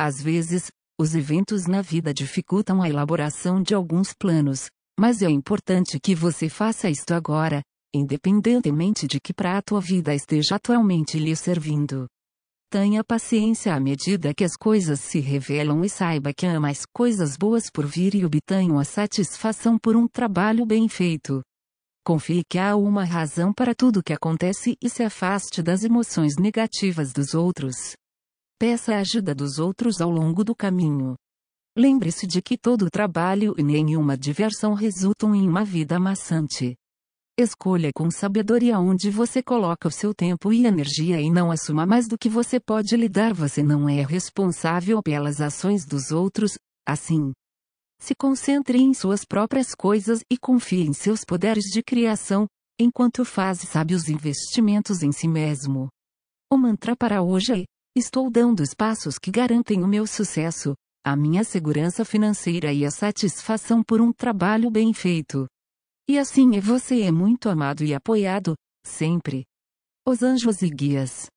Às vezes, os eventos na vida dificultam a elaboração de alguns planos, mas é importante que você faça isto agora, independentemente de que prato a vida esteja atualmente lhe servindo. Tenha paciência à medida que as coisas se revelam e saiba que há mais coisas boas por vir e obtenha a satisfação por um trabalho bem feito. Confie que há uma razão para tudo o que acontece e se afaste das emoções negativas dos outros. Peça a ajuda dos outros ao longo do caminho. Lembre-se de que todo trabalho e nenhuma diversão resultam em uma vida amassante. Escolha com sabedoria onde você coloca o seu tempo e energia e não assuma mais do que você pode lhe dar. Você não é responsável pelas ações dos outros, assim. Se concentre em suas próprias coisas e confie em seus poderes de criação, enquanto faz sábios investimentos em si mesmo. O mantra para hoje é Estou dando os passos que garantem o meu sucesso, a minha segurança financeira e a satisfação por um trabalho bem feito. E assim é, você é muito amado e apoiado, sempre. Os anjos e guias.